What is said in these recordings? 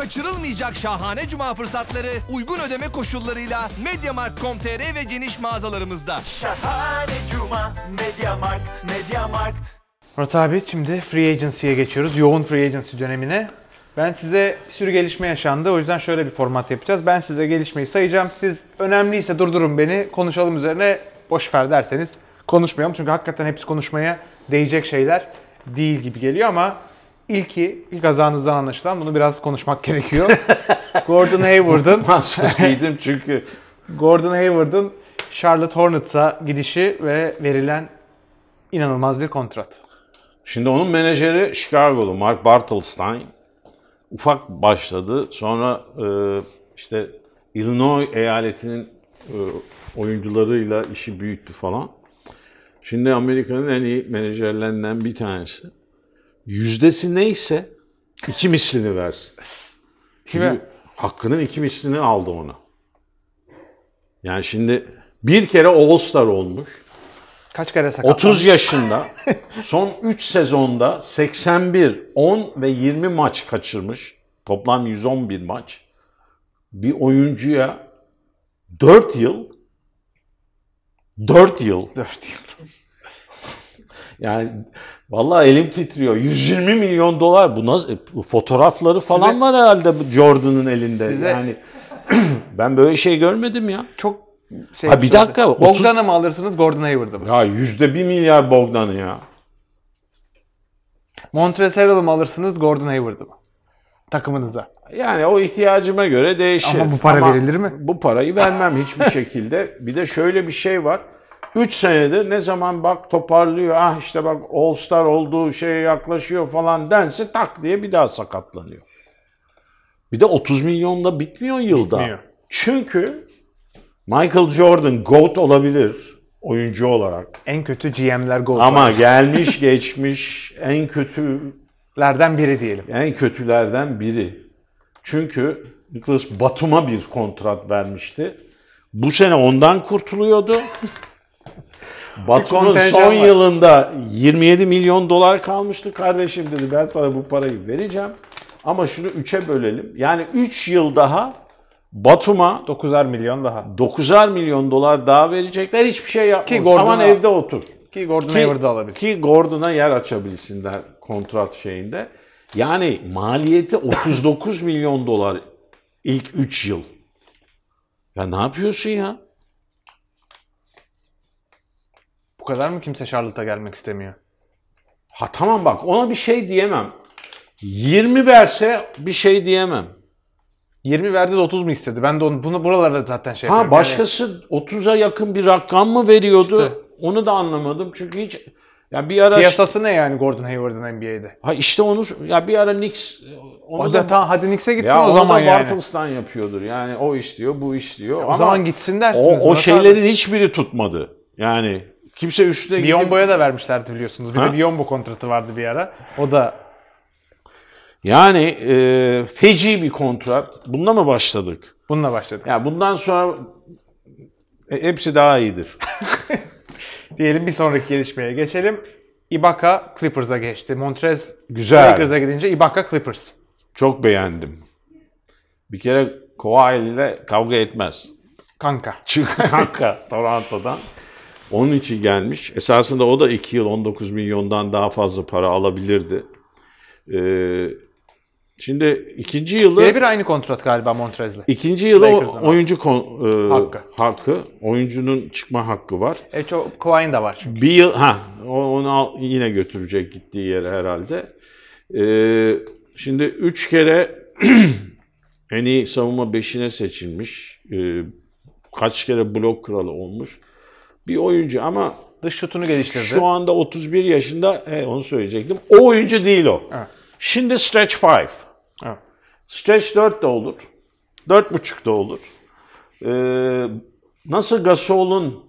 Kaçırılmayacak şahane cuma fırsatları uygun ödeme koşullarıyla mediamarkt.com.tr ve geniş mağazalarımızda. Şahane cuma Mediamarkt, Mediamarkt. Murat abi şimdi free agency'ye geçiyoruz. Yoğun free agency dönemine. Ben size bir sürü gelişme yaşandı. O yüzden şöyle bir format yapacağız. Ben size gelişmeyi sayacağım. Siz önemliyse durdurun beni. Konuşalım üzerine. Boş ver derseniz konuşmayalım. Çünkü hakikaten hepsi konuşmaya değecek şeyler değil gibi geliyor ama İlki, ilk azanızdan anlaşılan bunu biraz konuşmak gerekiyor. Gordon Hayward'ın... Mansız giydim çünkü. Gordon Hayward'ın Charlotte Hornets'a gidişi ve verilen inanılmaz bir kontrat. Şimdi onun menajeri Chicago'lu Mark Bartelstein Ufak başladı. Sonra e, işte Illinois eyaletinin e, oyuncularıyla işi büyüttü falan. Şimdi Amerika'nın en iyi menajerlerinden bir tanesi yüzdesi neyse iki mislini versin. Çünkü hakkının iki mislini aldı ona. Yani şimdi bir kere All-Star olmuş. Kaç kere sakatlandı? 30 yaşında son 3 sezonda 81, 10 ve 20 maç kaçırmış. Toplam 111 maç. Bir oyuncuya 4 yıl 4 yıl 4 yıl yani vallahi elim titriyor. 120 milyon dolar bu nasıl e, fotoğrafları falan size, var herhalde Jordan'ın elinde. Size, yani ben böyle şey görmedim ya. Çok şey ha, bir dakika. Bogdan'ı 30... mı alırsınız Gordon Hayward'ı mı? Ya yüzde bir milyar Bogdan'ı ya. Montreseral'ı mı alırsınız Gordon Hayward'ı mı? Takımınıza. Yani o ihtiyacıma göre değişir. Ama bu para Ama verilir mi? Bu parayı vermem hiçbir şekilde. Bir de şöyle bir şey var. 3 senedir ne zaman bak toparlıyor, ah işte bak All Star olduğu şeye yaklaşıyor falan dense tak diye bir daha sakatlanıyor. Bir de 30 milyonla bitmiyor yılda. Bitmiyor. Çünkü Michael Jordan GOAT olabilir oyuncu olarak. En kötü GM'ler GOAT. Ama var. gelmiş geçmiş en kötülerden biri diyelim. En kötülerden biri. Çünkü Nicholas Batum'a bir kontrat vermişti. Bu sene ondan kurtuluyordu. Batum'un son var. yılında 27 milyon dolar kalmıştı kardeşim dedi. Ben sana bu parayı vereceğim. Ama şunu 3'e bölelim. Yani 3 yıl daha Batum'a 9'ar milyon daha. 9'ar milyon dolar daha verecekler. Hiçbir şey yapmaz. Ki Gordon'a, Aman evde otur. Ki Gordon ki, Hayward'ı alabilir. Ki Gordon'a yer açabilsinler kontrat şeyinde. Yani maliyeti 39 milyon dolar ilk 3 yıl. Ya ne yapıyorsun ya? Bu kadar mı kimse Charlotte'a gelmek istemiyor? Ha tamam bak ona bir şey diyemem. 20 verse bir şey diyemem. 20 verdi de 30 mu istedi? Ben de onu, bunu buralarda zaten şey Ha yapıyorum. başkası 30'a yakın bir rakam mı veriyordu? İşte. Onu da anlamadım çünkü hiç ya bir ara piyasası ne yani Gordon Hayward'ın NBA'de? ha işte onu ya bir ara Knicks onu Hadi, da- ta, hadi Knicks'e gitsin ya o zaman yani. Bartels'tan yapıyordur. Yani o istiyor, bu istiyor. O zaman gitsin dersiniz. o, o Murat abi. şeylerin hiçbiri tutmadı. Yani Kimse üstüne Biyombo'ya da vermişlerdi biliyorsunuz. Bir ha? de Biyombo kontratı vardı bir ara. O da yani e, feci bir kontrat. Bununla mı başladık? Bununla başladık. Ya yani bundan sonra e, hepsi daha iyidir. Diyelim bir sonraki gelişmeye geçelim. Ibaka Clippers'a geçti. Montrez Güzel. Lakers'a gidince Ibaka Clippers. Çok beğendim. Bir kere Kawhi ile kavga etmez. Kanka. Çünkü kanka Toronto'dan. Onun için gelmiş. Esasında o da 2 yıl 19 milyondan daha fazla para alabilirdi. Ee, şimdi ikinci yılı... Birebir aynı kontrat galiba Montrez'le. İkinci yılı Lakers'ın oyuncu kon, e, hakkı. hakkı. Oyuncunun çıkma hakkı var. E, çok, Kuvay'ın da var çünkü. Bir yıl, ha, onu al, yine götürecek gittiği yere herhalde. Ee, şimdi üç kere en iyi savunma beşine seçilmiş. Ee, kaç kere blok kralı olmuş bir oyuncu ama dış şutunu geliştirdi. Şu anda 31 yaşında E onu söyleyecektim. O oyuncu değil o. Evet. Şimdi stretch 5. Evet. Stretch 4 de olur. 4.5 da olur. Ee, nasıl Gasol'un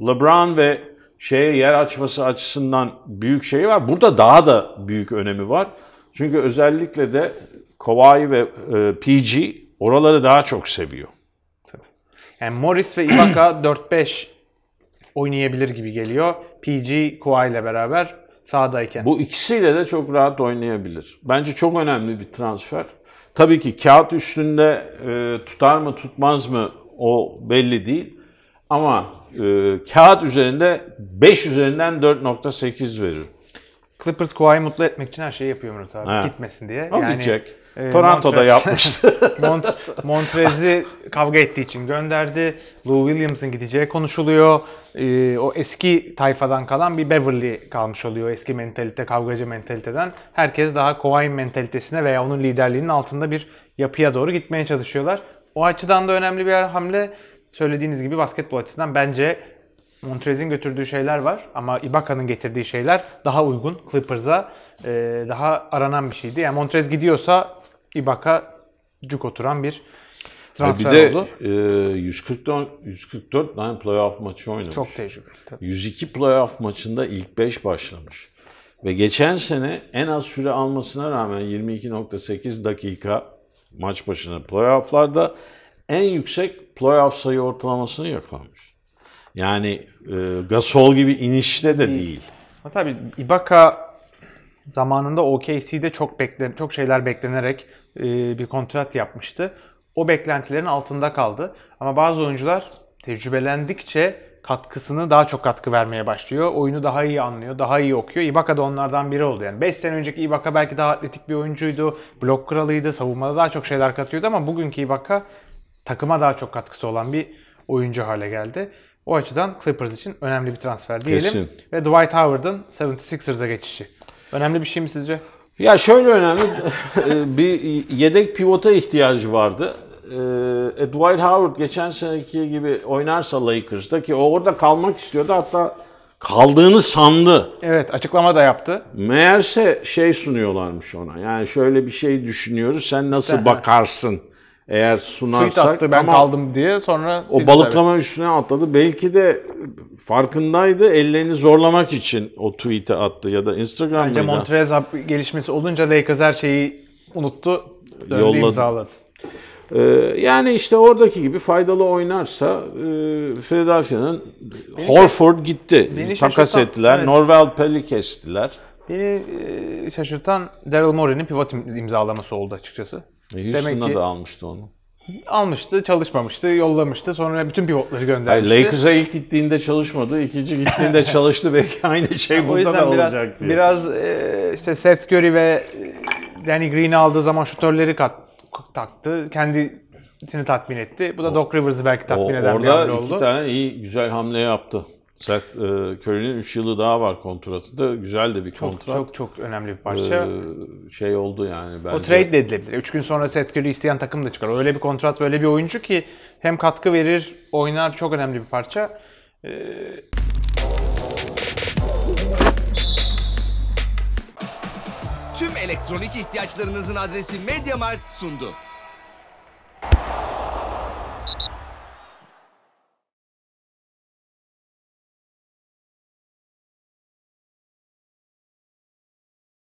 LeBron ve şeye yer açması açısından büyük şeyi var. Burada daha da büyük önemi var. Çünkü özellikle de Kawhi ve e, PG oraları daha çok seviyor. Tabii. Yani Morris ve Ibaka 4-5 oynayabilir gibi geliyor. PG Kua ile beraber sahadayken. Bu ikisiyle de çok rahat oynayabilir. Bence çok önemli bir transfer. Tabii ki kağıt üstünde e, tutar mı tutmaz mı o belli değil. Ama e, kağıt üzerinde 5 üzerinden 4.8 verir. Clippers Kawhi'yi mutlu etmek için her şeyi yapıyor Murat abi. He. Gitmesin diye. O yani, gidecek. E, Toronto'da Montrez, yapmıştı. Mont, Montrez'i kavga ettiği için gönderdi. Lou Williams'ın gideceği konuşuluyor. E, o eski tayfadan kalan bir Beverly kalmış oluyor. Eski mentalite, kavgacı mentaliteden. Herkes daha Kawhi mentalitesine veya onun liderliğinin altında bir yapıya doğru gitmeye çalışıyorlar. O açıdan da önemli bir hamle. Söylediğiniz gibi basketbol açısından bence Montrez'in götürdüğü şeyler var ama Ibaka'nın getirdiği şeyler daha uygun Clippers'a. E, daha aranan bir şeydi. Yani Montrez gidiyorsa Ibaka cuk oturan bir transfer bir de, oldu. E, 144, 144 tane playoff maçı oynamış. Çok tecrübeli. Tabii. 102 playoff maçında ilk 5 başlamış. Ve geçen sene en az süre almasına rağmen 22.8 dakika maç başına playofflarda en yüksek playoff sayı ortalamasını yakalamış. Yani e, Gasol gibi inişte de değil. değil. Ha, tabii Ibaka zamanında OKC'de çok beklen çok şeyler beklenerek e, bir kontrat yapmıştı. O beklentilerin altında kaldı. Ama bazı oyuncular tecrübelendikçe katkısını daha çok katkı vermeye başlıyor. Oyunu daha iyi anlıyor, daha iyi okuyor. Ibaka da onlardan biri oldu yani. 5 sene önceki Ibaka belki daha atletik bir oyuncuydu. Blok kralıydı, savunmada daha çok şeyler katıyordu ama bugünkü Ibaka takıma daha çok katkısı olan bir oyuncu hale geldi. O açıdan Clippers için önemli bir transfer diyelim. Kesin. Ve Dwight Howard'ın 76ers'a geçişi. Önemli bir şey mi sizce? Ya şöyle önemli. E, bir yedek pivota ihtiyacı vardı. E, e, Dwight Howard geçen seneki gibi oynarsa Lakers'ta ki orada kalmak istiyordu. Hatta kaldığını sandı. Evet açıklama da yaptı. Meğerse şey sunuyorlarmış ona. Yani şöyle bir şey düşünüyoruz. Sen nasıl bakarsın? eğer sunarsak. Tweet attı ben ama kaldım diye sonra... O balıklama tabii. üstüne atladı. Belki de farkındaydı ellerini zorlamak için o tweet'i attı ya da Instagram'da. Bence Montrez gelişmesi olunca Lakers her şeyi unuttu. Döndü Yolladı. imzaladı. Ee, yani işte oradaki gibi faydalı oynarsa e, Philadelphia'nın Horford gitti. Beni Takas ettiler. Evet. Norvel Pell'i kestiler. Beni e, şaşırtan Daryl Morey'nin pivot imzalaması oldu açıkçası. E, Houston'a da almıştı onu. Almıştı, çalışmamıştı, yollamıştı. Sonra bütün pivotları göndermişti. Hayır, Lakers'a ilk gittiğinde çalışmadı. ikinci gittiğinde çalıştı. Belki aynı şey yani burada da olacak diye. Biraz e, işte Seth Curry ve e, Danny Green aldığı zaman şutörleri kat, taktı. Kendisini tatmin etti. Bu da o, Doc Rivers'ı belki tatmin o, eden bir hamle oldu. Orada iki tane iyi, güzel hamle yaptı. Seth e, Curry'nin 3 yılı daha var kontratında. Güzel de bir çok, kontrat. Çok çok önemli bir parça. Ee, şey oldu yani bence. O trade de edilebilir. 3 gün sonra Seth Curry isteyen takım da çıkar. Öyle bir kontrat ve öyle bir oyuncu ki hem katkı verir, oynar çok önemli bir parça. Ee... Tüm elektronik ihtiyaçlarınızın adresi MediaMarkt sundu.